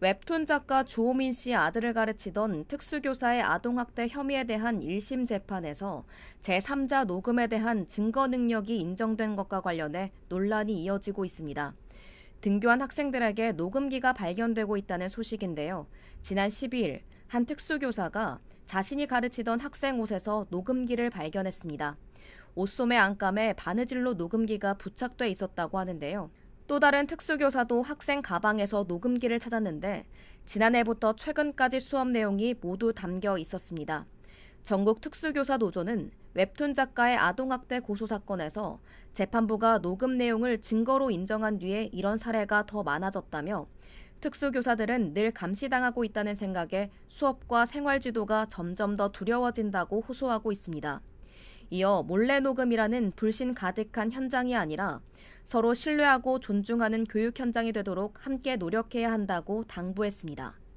웹툰 작가 조호민씨 아들을 가르치던 특수교사의 아동학대 혐의에 대한 1심 재판에서 제3자 녹음에 대한 증거 능력이 인정된 것과 관련해 논란이 이어지고 있습니다. 등교한 학생들에게 녹음기가 발견되고 있다는 소식인데요. 지난 12일 한 특수교사가 자신이 가르치던 학생 옷에서 녹음기를 발견했습니다. 옷소매 안감에 바느질로 녹음기가 부착돼 있었다고 하는데요. 또 다른 특수교사도 학생 가방에서 녹음기를 찾았는데 지난해부터 최근까지 수업 내용이 모두 담겨 있었습니다. 전국 특수교사 노조는 웹툰 작가의 아동학대 고소 사건에서 재판부가 녹음 내용을 증거로 인정한 뒤에 이런 사례가 더 많아졌다며 특수교사들은 늘 감시당하고 있다는 생각에 수업과 생활 지도가 점점 더 두려워진다고 호소하고 있습니다. 이어 몰래 녹음이라는 불신 가득한 현장이 아니라 서로 신뢰하고 존중하는 교육 현장이 되도록 함께 노력해야 한다고 당부했습니다.